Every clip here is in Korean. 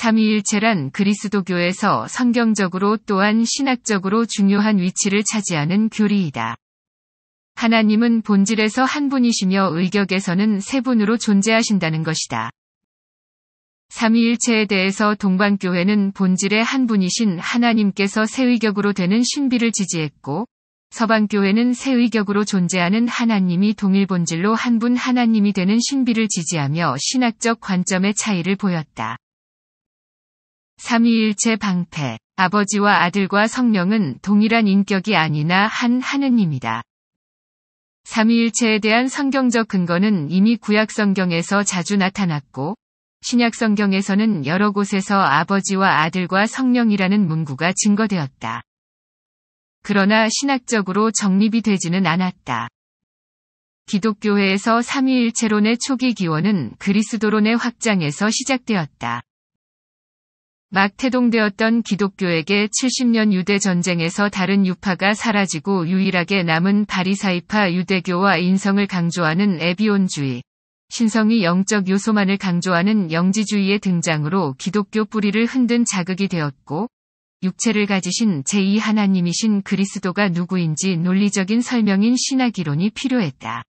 삼위일체란 그리스도교에서 성경적으로 또한 신학적으로 중요한 위치를 차지하는 교리이다. 하나님은 본질에서 한 분이시며 의격에서는 세 분으로 존재하신다는 것이다. 삼위일체에 대해서 동방교회는 본질의 한 분이신 하나님께서 세 의격으로 되는 신비를 지지했고, 서방교회는 세 의격으로 존재하는 하나님이 동일 본질로 한 분 하나님이 되는 신비를 지지하며 신학적 관점의 차이를 보였다. 삼위일체 방패, 아버지와 아들과 성령은 동일한 인격이 아니나 한 하느님이다. 삼위일체에 대한 성경적 근거는 이미 구약 성경에서 자주 나타났고, 신약 성경에서는 여러 곳에서 아버지와 아들과 성령이라는 문구가 증거되었다. 그러나 신학적으로 정립이 되지는 않았다. 기독교회에서 삼위일체론의 초기 기원은 그리스도론의 확장에서 시작되었다. 막 태동되었던 기독교에게 70년 유대 전쟁에서 다른 유파가 사라지고 유일하게 남은 바리사이파 유대교와 인성을 강조하는 에비온주의, 신성이 영적 요소만을 강조하는 영지주의의 등장으로 기독교 뿌리를 흔든 자극이 되었고, 육체를 가지신 제2 하나님이신 그리스도가 누구인지 논리적인 설명인 신학이론이 필요했다.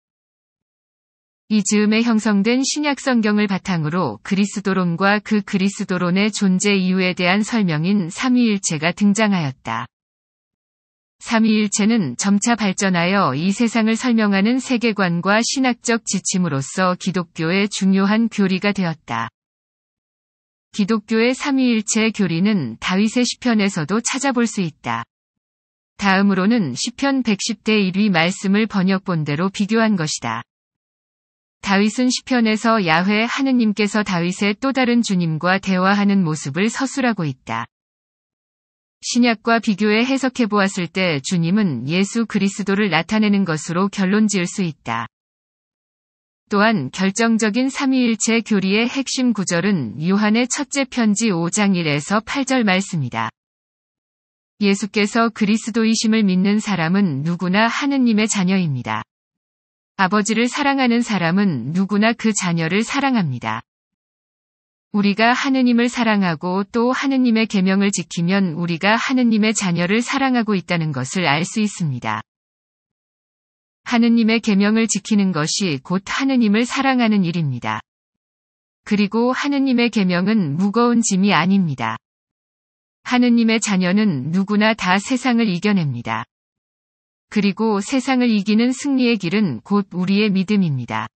이 즈음에 형성된 신약 성경을 바탕으로 그리스도론과 그 그리스도론의 존재 이유에 대한 설명인 삼위일체가 등장하였다. 삼위일체는 점차 발전하여 이 세상을 설명하는 세계관과 신학적 지침으로서 기독교의 중요한 교리가 되었다. 기독교의 삼위일체 교리는 다윗의 시편에서도 찾아볼 수 있다. 다음으로는 시편 110대 1위 말씀을 번역본대로 비교한 것이다. 다윗은 시편에서 야훼 하느님께서 다윗의 또 다른 주님과 대화하는 모습을 서술하고 있다. 신약과 비교해 해석해 보았을 때 주님은 예수 그리스도를 나타내는 것으로 결론 지을 수 있다. 또한 결정적인 삼위일체 교리의 핵심 구절은 요한의 첫째 편지 5장 1에서 8절 말씀이다. 예수께서 그리스도이심을 믿는 사람은 누구나 하느님의 자녀입니다. 아버지를 사랑하는 사람은 누구나 그 자녀를 사랑합니다. 우리가 하느님을 사랑하고 또 하느님의 계명을 지키면 우리가 하느님의 자녀를 사랑하고 있다는 것을 알 수 있습니다. 하느님의 계명을 지키는 것이 곧 하느님을 사랑하는 일입니다. 그리고 하느님의 계명은 무거운 짐이 아닙니다. 하느님의 자녀는 누구나 다 세상을 이겨냅니다. 그리고 세상을 이기는 승리의 길은 곧 우리의 믿음입니다.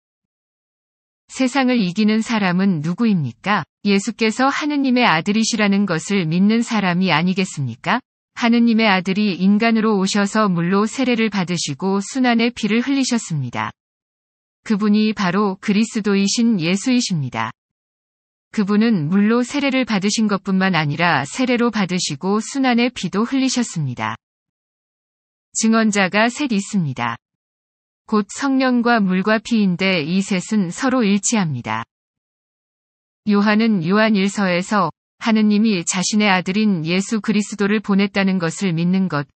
세상을 이기는 사람은 누구입니까? 예수께서 하느님의 아들이시라는 것을 믿는 사람이 아니겠습니까? 하느님의 아들이 인간으로 오셔서 물로 세례를 받으시고 순환의 피를 흘리셨습니다. 그분이 바로 그리스도이신 예수이십니다. 그분은 물로 세례를 받으신 것뿐만 아니라 세례로 받으시고 순환의 피도 흘리셨습니다. 증언자가 셋 있습니다. 곧 성령과 물과 피인데 이 셋은 서로 일치합니다. 요한은 요한 1서에서 하느님이 자신의 아들인 예수 그리스도를 보냈다는 것을 믿는 것,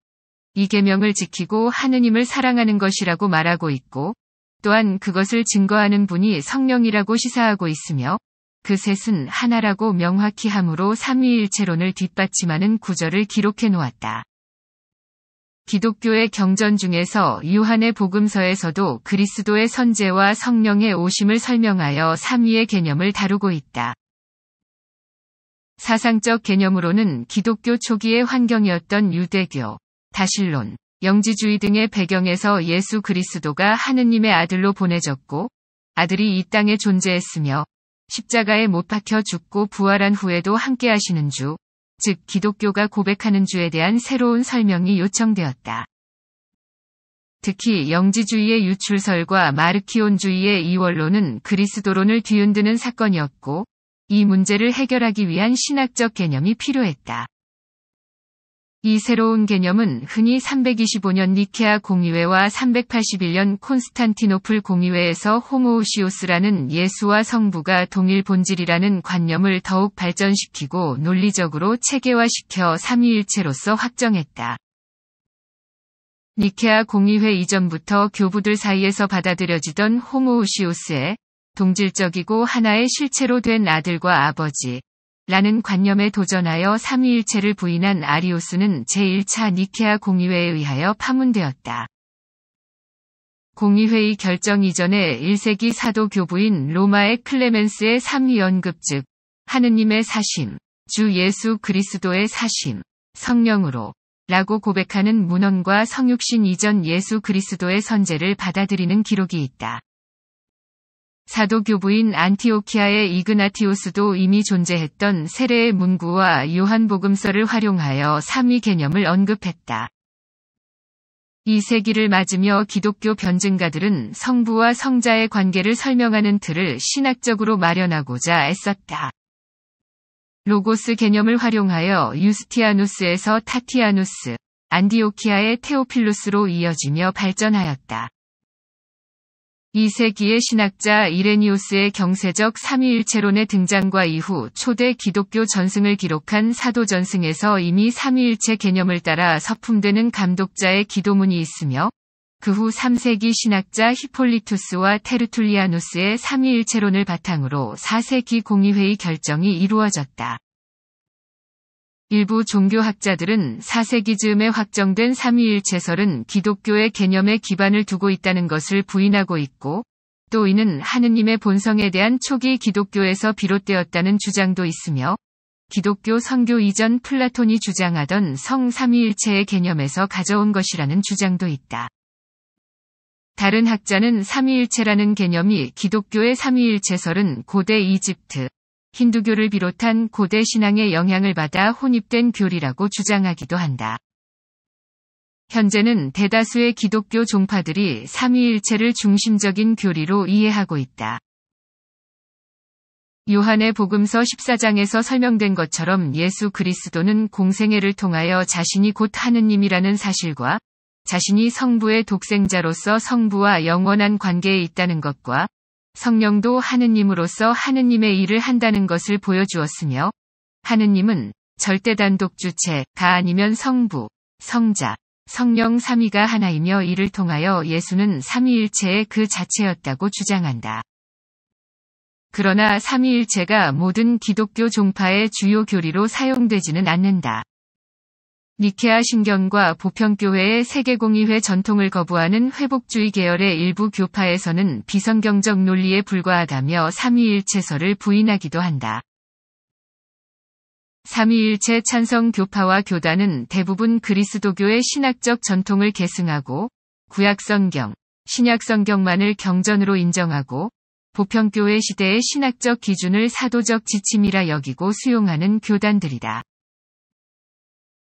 이 계명을 지키고 하느님을 사랑하는 것이라고 말하고 있고, 또한 그것을 증거하는 분이 성령이라고 시사하고 있으며, 그 셋은 하나라고 명확히 함으로 삼위일체론을 뒷받침하는 구절을 기록해 놓았다. 기독교의 경전 중에서 요한의 복음서에서도 그리스도의 선제와 성령의 오심을 설명하여 삼위의 개념을 다루고 있다. 사상적 개념으로는 기독교 초기의 환경이었던 유대교, 다실론, 영지주의 등의 배경에서 예수 그리스도가 하느님의 아들로 보내졌고 아들이 이 땅에 존재했으며 십자가에 못 박혀 죽고 부활한 후에도 함께 하시는 주, 즉 기독교가 고백하는 주에 대한 새로운 설명이 요청되었다. 특히 영지주의의 유출설과 마르키온주의의 이원론은 그리스도론을 뒤흔드는 사건이었고, 이 문제를 해결하기 위한 신학적 개념이 필요했다. 이 새로운 개념은 흔히 325년 니케아 공의회와 381년 콘스탄티노플 공의회에서 호모우시오스라는 예수와 성부가 동일 본질이라는 관념을 더욱 발전시키고 논리적으로 체계화시켜 삼위일체로서 확정했다. 니케아 공의회 이전부터 교부들 사이에서 받아들여지던 호모우시오스의 동질적이고 하나의 실체로 된 아들과 아버지, 라는 관념에 도전하여 삼위일체를 부인한 아리우스는 제1차 니케아 공의회에 의하여 파문되었다. 공의회의 결정 이전에 1세기 사도 교부인 로마의 클레멘스의 삼위 연급즉 하느님의 사심, 주 예수 그리스도의 사심, 성령으로 라고 고백하는 문헌과 성육신 이전 예수 그리스도의 선제를 받아들이는 기록이 있다. 사도교부인 안티오키아의 이그나티오스도 이미 존재했던 세례의 문구와 요한복음서를 활용하여 삼위 개념을 언급했다. 이 세기를 맞으며 기독교 변증가들은 성부와 성자의 관계를 설명하는 틀을 신학적으로 마련하고자 애썼다. 로고스 개념을 활용하여 유스티아누스에서 타티아누스, 안디오키아의 테오필루스로 이어지며 발전하였다. 2세기의 신학자 이레니우스의 경세적 삼위일체론의 등장과 이후 초대 기독교 전승을 기록한 사도전승에서 이미 삼위일체 개념을 따라 서품되는 감독자의 기도문이 있으며 그 후 3세기 신학자 히폴리투스와 테르툴리아누스의 삼위일체론을 바탕으로 4세기 공의회의 결정이 이루어졌다. 일부 종교학자들은 4세기 즈음에 확정된 삼위일체설은 기독교의 개념에 기반을 두고 있다는 것을 부인하고 있고 또 이는 하느님의 본성에 대한 초기 기독교에서 비롯되었다는 주장도 있으며 기독교 선교 이전 플라톤이 주장하던 성삼위일체의 개념에서 가져온 것이라는 주장도 있다. 다른 학자는 삼위일체라는 개념이 기독교의 삼위일체설은 고대 이집트, 힌두교를 비롯한 고대 신앙의 영향을 받아 혼입된 교리라고 주장하기도 한다. 현재는 대다수의 기독교 종파들이 삼위일체를 중심적인 교리로 이해하고 있다. 요한의 복음서 14장에서 설명된 것처럼 예수 그리스도는 공생애를 통하여 자신이 곧 하느님이라는 사실과 자신이 성부의 독생자로서 성부와 영원한 관계에 있다는 것과 성령도 하느님으로서 하느님의 일을 한다는 것을 보여주었으며 하느님은 절대 단독 주체, 가 아니면 성부, 성자, 성령 삼위가 하나이며 이를 통하여 예수는 삼위일체의 그 자체였다고 주장한다. 그러나 삼위일체가 모든 기독교 종파의 주요 교리로 사용되지는 않는다. 니케아 신경과 보편교회의 세계공의회 전통을 거부하는 회복주의 계열의 일부 교파에서는 비성경적 논리에 불과하다며 삼위일체설을 부인하기도 한다. 삼위일체 찬성 교파와 교단은 대부분 그리스도교의 신학적 전통을 계승하고 구약성경, 신약성경만을 경전으로 인정하고 보편교회 시대의 신학적 기준을 사도적 지침이라 여기고 수용하는 교단들이다.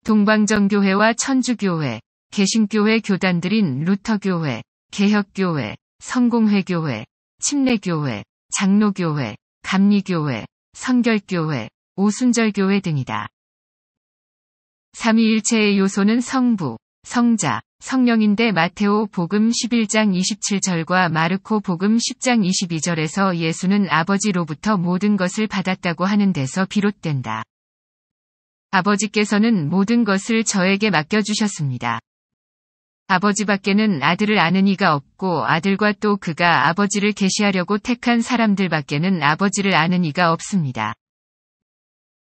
동방정교회와 천주교회, 개신교회 교단들인 루터교회, 개혁교회, 성공회교회, 침례교회, 장로교회, 감리교회, 성결교회, 오순절교회 등이다. 삼위일체의 요소는 성부, 성자, 성령인데 마테오 복음 11장 27절과 마르코 복음 10장 22절에서 예수는 아버지로부터 모든 것을 받았다고 하는 데서 비롯된다. 아버지께서는 모든 것을 저에게 맡겨주셨습니다. 아버지 밖에는 아들을 아는 이가 없고 아들과 또 그가 아버지를 계시하려고 택한 사람들 밖에는 아버지를 아는 이가 없습니다.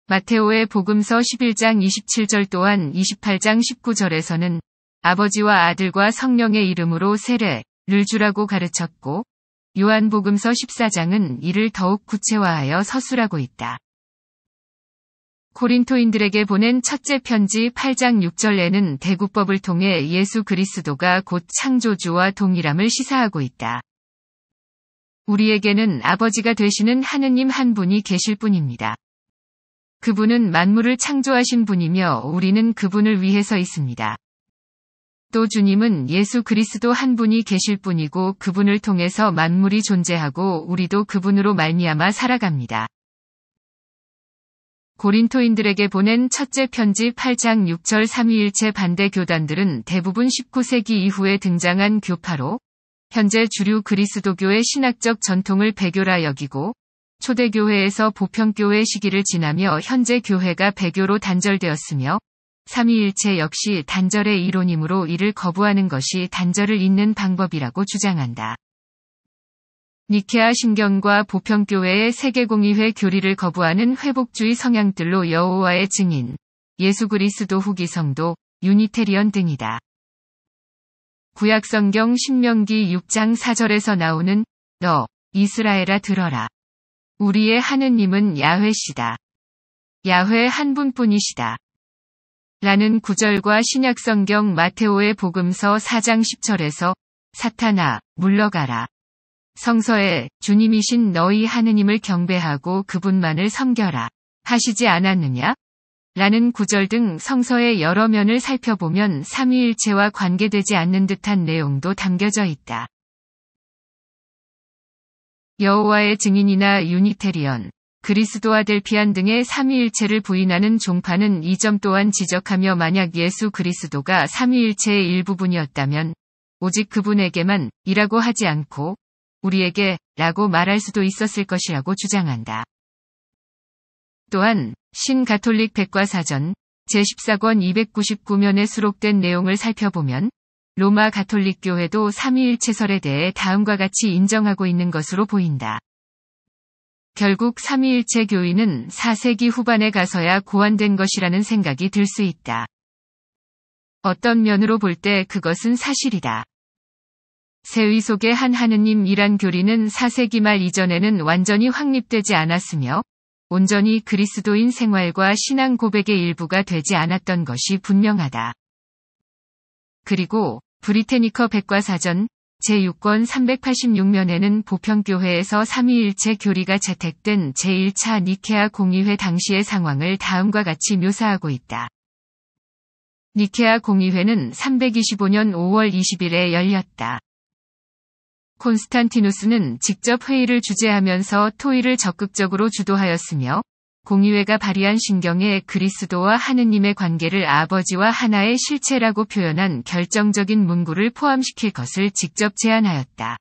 마테오의 복음서 11장 27절 또한 28장 19절에서는 아버지와 아들과 성령의 이름으로 세례를 주라고 가르쳤고 요한복음서 14장은 이를 더욱 구체화하여 서술하고 있다. 고린토인들에게 보낸 첫째 편지 8장 6절에는 대구법을 통해 예수 그리스도가 곧 창조주와 동일함을 시사하고 있다. 우리에게는 아버지가 되시는 하느님 한 분이 계실 뿐입니다. 그분은 만물을 창조하신 분이며 우리는 그분을 위해서 있습니다. 또 주님은 예수 그리스도 한 분이 계실 뿐이고 그분을 통해서 만물이 존재하고 우리도 그분으로 말미암아 살아갑니다. 고린토인들에게 보낸 첫째 편지 8장 6절 3위일체 반대 교단들은 대부분 19세기 이후에 등장한 교파로 현재 주류 그리스도교의 신학적 전통을 배교라 여기고 초대교회에서 보편교회 시기를 지나며 현재 교회가 배교로 단절되었으며 3위일체 역시 단절의 이론이므로 이를 거부하는 것이 단절을 잇는 방법이라고 주장한다. 니케아 신경과 보편교회의 세계공의회 교리를 거부하는 회복주의 성향들로 여호와의 증인, 예수 그리스도 후기 성도, 유니테리언 등이다. 구약성경 신명기 6장 4절에서 나오는 너 이스라엘아 들어라. 우리의 하느님은 야훼시다. 야훼 한 분뿐이시다. 라는 구절과 신약성경 마테오의 복음서 4장 10절에서 사탄아 물러가라. 성서에 주님이신 너희 하느님을 경배하고 그분만을 섬겨라 하시지 않았느냐? 라는 구절 등 성서의 여러 면을 살펴보면 삼위일체와 관계되지 않는 듯한 내용도 담겨져 있다. 여호와의 증인이나 유니테리언, 그리스도아델피안 등의 삼위일체를 부인하는 종파는 이 점 또한 지적하며 만약 예수 그리스도가 삼위일체의 일부분이었다면 오직 그분에게만 이라고 하지 않고 우리에게 라고 말할 수도 있었을 것이라고 주장한다. 또한 신가톨릭 백과사전 제14권 299면에 수록된 내용을 살펴보면 로마 가톨릭 교회도 삼위일체설에 대해 다음과 같이 인정하고 있는 것으로 보인다. 결국 삼위일체 교인은 4세기 후반에 가서야 고안된 것이라는 생각이 들 수 있다. 어떤 면으로 볼 때 그것은 사실이다. 세의속의 한 하느님이란 교리는 4세기 말 이전에는 완전히 확립되지 않았으며 온전히 그리스도인 생활과 신앙 고백의 일부가 되지 않았던 것이 분명하다. 그리고 브리테니커 백과사전 제6권 386면에는 보편교회에서 3위일체 교리가 채택된 제1차 니케아 공의회 당시의 상황을 다음과 같이 묘사하고 있다. 니케아 공의회는 325년 5월 20일에 열렸다. 콘스탄티누스는 직접 회의를 주재하면서 토의를 적극적으로 주도하였으며 공의회가 발의한 신경에 그리스도와 하느님의 관계를 아버지와 하나의 실체라고 표현한 결정적인 문구를 포함시킬 것을 직접 제안하였다.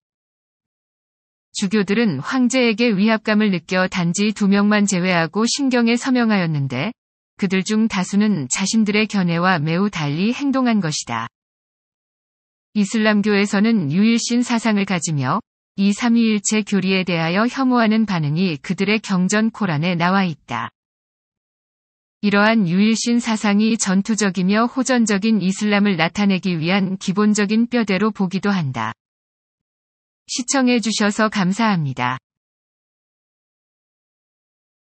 주교들은 황제에게 위압감을 느껴 단지 두 명만 제외하고 신경에 서명하였는데 그들 중 다수는 자신들의 견해와 매우 달리 행동한 것이다. 이슬람교에서는 유일신 사상을 가지며 이 삼위일체 교리에 대하여 혐오하는 반응이 그들의 경전 코란에 나와 있다. 이러한 유일신 사상이 전투적이며 호전적인 이슬람을 나타내기 위한 기본적인 뼈대로 보기도 한다. 시청해주셔서 감사합니다.